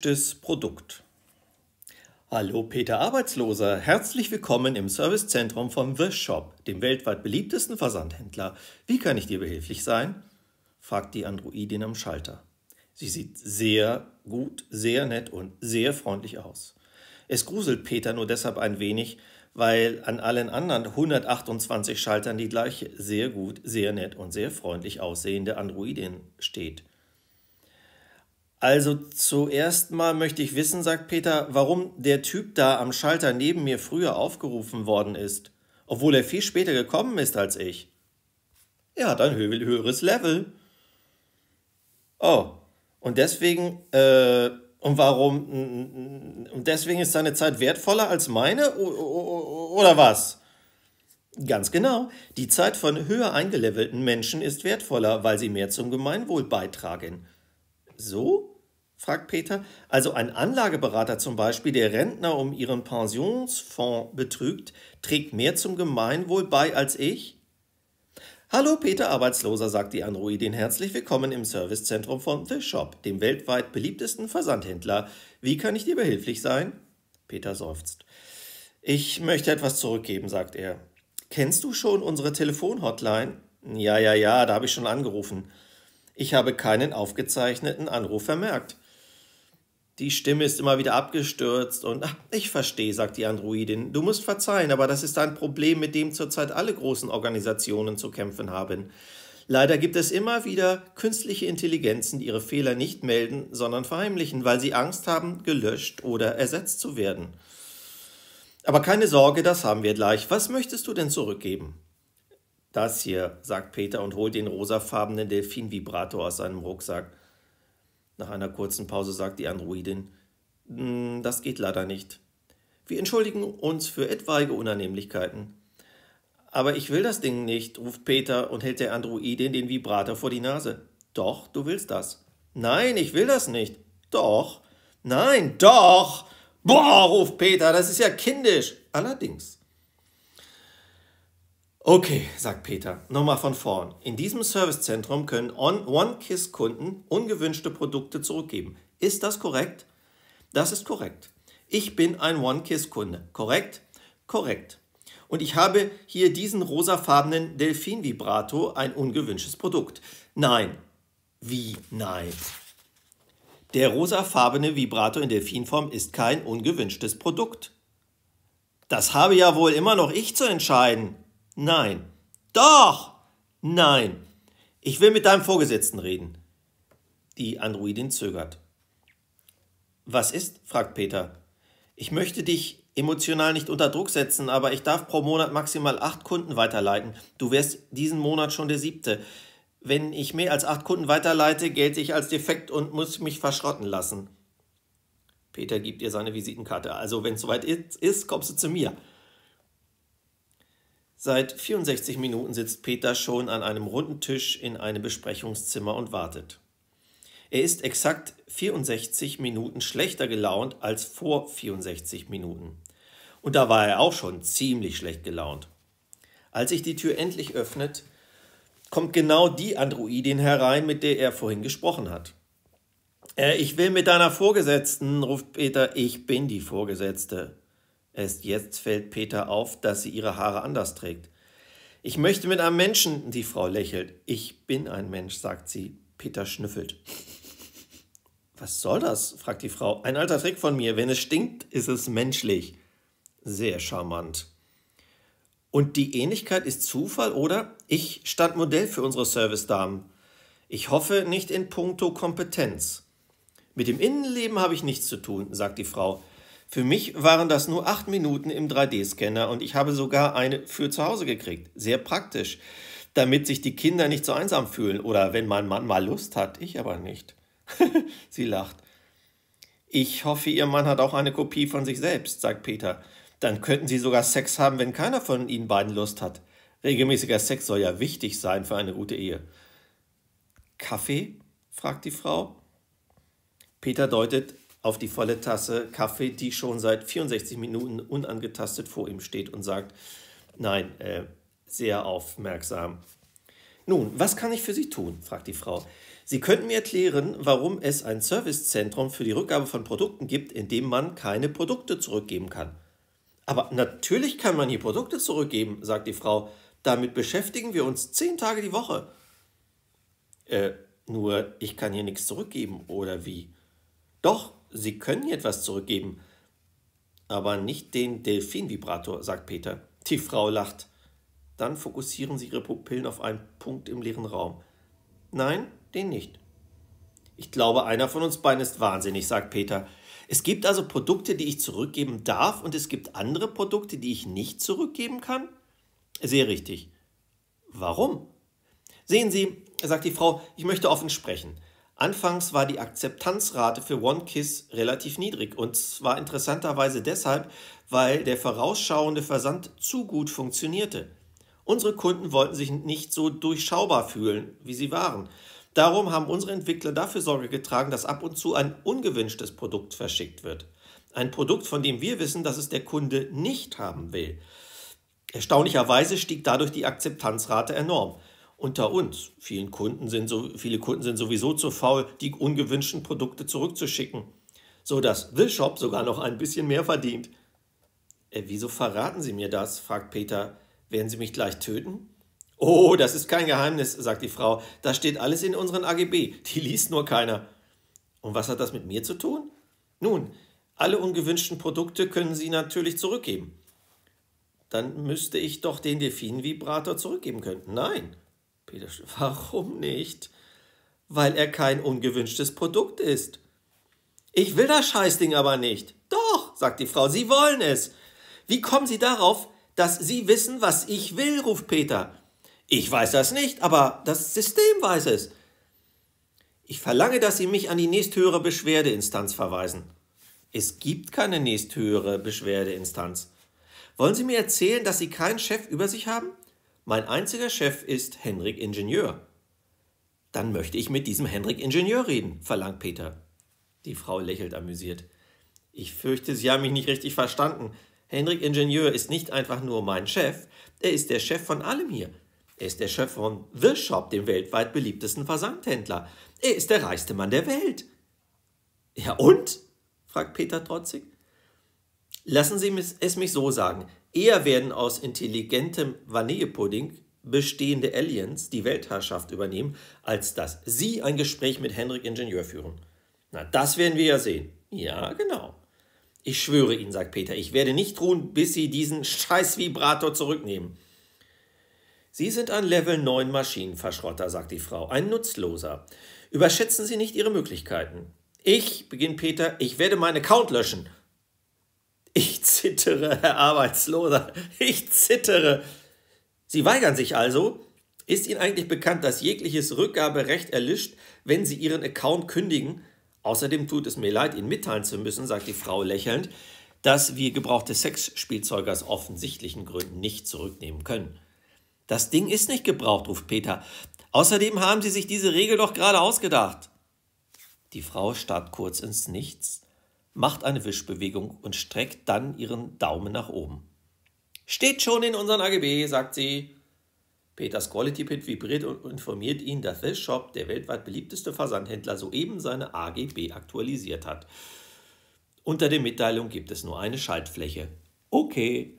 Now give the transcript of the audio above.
gutes Produkt. Hallo Peter Arbeitsloser, herzlich willkommen im Servicezentrum von The Shop, dem weltweit beliebtesten Versandhändler. Wie kann ich dir behilflich sein? fragt die Androidin am Schalter. Sie sieht sehr gut, sehr nett und sehr freundlich aus. Es gruselt Peter nur deshalb ein wenig, weil an allen anderen 128 Schaltern die gleiche sehr gut, sehr nett und sehr freundlich aussehende Androidin steht. Also zuerst mal möchte ich wissen, sagt Peter, warum der Typ da am Schalter neben mir früher aufgerufen worden ist, obwohl er viel später gekommen ist als ich. Er hat ein höheres Level. Oh, und deswegen, äh, und warum, und deswegen ist seine Zeit wertvoller als meine, oder was? Ganz genau. Die Zeit von höher eingelevelten Menschen ist wertvoller, weil sie mehr zum Gemeinwohl beitragen so? fragt Peter. Also ein Anlageberater zum Beispiel, der Rentner um ihren Pensionsfonds betrügt, trägt mehr zum Gemeinwohl bei als ich? Hallo Peter Arbeitsloser, sagt die Androidin herzlich willkommen im Servicezentrum von The Shop, dem weltweit beliebtesten Versandhändler. Wie kann ich dir behilflich sein? Peter seufzt. Ich möchte etwas zurückgeben, sagt er. Kennst du schon unsere Telefonhotline? Ja, ja, ja, da habe ich schon angerufen. Ich habe keinen aufgezeichneten Anruf vermerkt. Die Stimme ist immer wieder abgestürzt und ach, ich verstehe, sagt die Androidin. Du musst verzeihen, aber das ist ein Problem, mit dem zurzeit alle großen Organisationen zu kämpfen haben. Leider gibt es immer wieder künstliche Intelligenzen, die ihre Fehler nicht melden, sondern verheimlichen, weil sie Angst haben, gelöscht oder ersetzt zu werden. Aber keine Sorge, das haben wir gleich. Was möchtest du denn zurückgeben? Das hier, sagt Peter und holt den rosafarbenen Delfin-Vibrator aus seinem Rucksack. Nach einer kurzen Pause sagt die Androidin, hm, das geht leider nicht. Wir entschuldigen uns für etwaige Unannehmlichkeiten. Aber ich will das Ding nicht, ruft Peter und hält der Androidin den Vibrator vor die Nase. Doch, du willst das. Nein, ich will das nicht. Doch. Nein, doch. Boah, ruft Peter, das ist ja kindisch. Allerdings. Okay, sagt Peter, nochmal von vorn. In diesem Servicezentrum können One-Kiss-Kunden ungewünschte Produkte zurückgeben. Ist das korrekt? Das ist korrekt. Ich bin ein One-Kiss-Kunde. Korrekt? Korrekt. Und ich habe hier diesen rosafarbenen Delfin-Vibrato, ein ungewünschtes Produkt. Nein. Wie nein? Der rosafarbene Vibrato in Delfinform ist kein ungewünschtes Produkt. Das habe ja wohl immer noch ich zu entscheiden. Nein. Doch. Nein. Ich will mit deinem Vorgesetzten reden. Die Androidin zögert. Was ist? fragt Peter. Ich möchte dich emotional nicht unter Druck setzen, aber ich darf pro Monat maximal acht Kunden weiterleiten. Du wärst diesen Monat schon der siebte. Wenn ich mehr als acht Kunden weiterleite, gelte ich als defekt und muss mich verschrotten lassen. Peter gibt ihr seine Visitenkarte. Also, wenn es soweit ist, kommst du zu mir. Seit 64 Minuten sitzt Peter schon an einem runden Tisch in einem Besprechungszimmer und wartet. Er ist exakt 64 Minuten schlechter gelaunt als vor 64 Minuten. Und da war er auch schon ziemlich schlecht gelaunt. Als sich die Tür endlich öffnet, kommt genau die Androidin herein, mit der er vorhin gesprochen hat. Äh, ich will mit deiner Vorgesetzten, ruft Peter. Ich bin die Vorgesetzte. Erst jetzt fällt Peter auf, dass sie ihre Haare anders trägt. Ich möchte mit einem Menschen, die Frau lächelt. Ich bin ein Mensch, sagt sie. Peter schnüffelt. Was soll das? fragt die Frau. Ein alter Trick von mir. Wenn es stinkt, ist es menschlich. Sehr charmant. Und die Ähnlichkeit ist Zufall, oder? Ich stand Modell für unsere Servicedamen. Ich hoffe nicht in puncto Kompetenz. Mit dem Innenleben habe ich nichts zu tun, sagt die Frau. Für mich waren das nur acht Minuten im 3D-Scanner und ich habe sogar eine für zu Hause gekriegt. Sehr praktisch, damit sich die Kinder nicht so einsam fühlen oder wenn mein Mann mal Lust hat, ich aber nicht. Sie lacht. Ich hoffe, Ihr Mann hat auch eine Kopie von sich selbst, sagt Peter. Dann könnten Sie sogar Sex haben, wenn keiner von Ihnen beiden Lust hat. Regelmäßiger Sex soll ja wichtig sein für eine gute Ehe. Kaffee? fragt die Frau. Peter deutet auf die volle Tasse Kaffee, die schon seit 64 Minuten unangetastet vor ihm steht und sagt, nein, äh, sehr aufmerksam. Nun, was kann ich für Sie tun? fragt die Frau. Sie könnten mir erklären, warum es ein Servicezentrum für die Rückgabe von Produkten gibt, in dem man keine Produkte zurückgeben kann. Aber natürlich kann man hier Produkte zurückgeben, sagt die Frau. Damit beschäftigen wir uns zehn Tage die Woche. Äh, nur, ich kann hier nichts zurückgeben, oder wie? Doch, Sie können hier etwas zurückgeben. Aber nicht den Delfin-Vibrator, sagt Peter. Die Frau lacht. Dann fokussieren sie ihre Pupillen auf einen Punkt im leeren Raum. Nein, den nicht. Ich glaube, einer von uns beiden ist wahnsinnig, sagt Peter. Es gibt also Produkte, die ich zurückgeben darf und es gibt andere Produkte, die ich nicht zurückgeben kann? Sehr richtig. Warum? Sehen Sie, sagt die Frau, ich möchte offen sprechen. Anfangs war die Akzeptanzrate für One Kiss relativ niedrig und zwar interessanterweise deshalb, weil der vorausschauende Versand zu gut funktionierte. Unsere Kunden wollten sich nicht so durchschaubar fühlen, wie sie waren. Darum haben unsere Entwickler dafür Sorge getragen, dass ab und zu ein ungewünschtes Produkt verschickt wird. Ein Produkt, von dem wir wissen, dass es der Kunde nicht haben will. Erstaunlicherweise stieg dadurch die Akzeptanzrate enorm unter uns. Vielen Kunden sind so, viele Kunden sind sowieso zu faul, die ungewünschten Produkte zurückzuschicken, sodass The Shop sogar noch ein bisschen mehr verdient. Äh, wieso verraten Sie mir das? fragt Peter. Werden Sie mich gleich töten? Oh, das ist kein Geheimnis, sagt die Frau. Das steht alles in unseren AGB. Die liest nur keiner. Und was hat das mit mir zu tun? Nun, alle ungewünschten Produkte können Sie natürlich zurückgeben. Dann müsste ich doch den Delfin-Vibrator zurückgeben können. Nein, Peter, warum nicht? Weil er kein ungewünschtes Produkt ist. Ich will das Scheißding aber nicht. Doch, sagt die Frau, Sie wollen es. Wie kommen Sie darauf, dass Sie wissen, was ich will, ruft Peter. Ich weiß das nicht, aber das System weiß es. Ich verlange, dass Sie mich an die nächsthöhere Beschwerdeinstanz verweisen. Es gibt keine nächsthöhere Beschwerdeinstanz. Wollen Sie mir erzählen, dass Sie keinen Chef über sich haben? mein einziger Chef ist Henrik Ingenieur. Dann möchte ich mit diesem Henrik Ingenieur reden, verlangt Peter. Die Frau lächelt amüsiert. Ich fürchte, Sie haben mich nicht richtig verstanden. Henrik Ingenieur ist nicht einfach nur mein Chef, er ist der Chef von allem hier. Er ist der Chef von The Shop, dem weltweit beliebtesten Versandhändler. Er ist der reichste Mann der Welt. Ja und? fragt Peter trotzig. Lassen Sie es mich so sagen. Eher werden aus intelligentem Vanillepudding bestehende Aliens die Weltherrschaft übernehmen, als dass sie ein Gespräch mit Henrik Ingenieur führen. Na, das werden wir ja sehen. Ja, genau. Ich schwöre Ihnen, sagt Peter, ich werde nicht ruhen, bis Sie diesen Scheißvibrator zurücknehmen. Sie sind ein Level 9 Maschinenverschrotter, sagt die Frau, ein Nutzloser. Überschätzen Sie nicht Ihre Möglichkeiten. Ich, beginnt Peter, ich werde meinen Account löschen zittere, Herr Arbeitsloser, ich zittere. Sie weigern sich also? Ist Ihnen eigentlich bekannt, dass jegliches Rückgaberecht erlischt, wenn Sie Ihren Account kündigen? Außerdem tut es mir leid, Ihnen mitteilen zu müssen, sagt die Frau lächelnd, dass wir gebrauchte Sexspielzeuge aus offensichtlichen Gründen nicht zurücknehmen können. Das Ding ist nicht gebraucht, ruft Peter. Außerdem haben Sie sich diese Regel doch gerade ausgedacht. Die Frau starrt kurz ins Nichts macht eine Wischbewegung und streckt dann ihren Daumen nach oben. Steht schon in unseren AGB, sagt sie. Peters Quality Pit vibriert und informiert ihn, dass The Shop, der weltweit beliebteste Versandhändler, soeben seine AGB aktualisiert hat. Unter der Mitteilung gibt es nur eine Schaltfläche. Okay,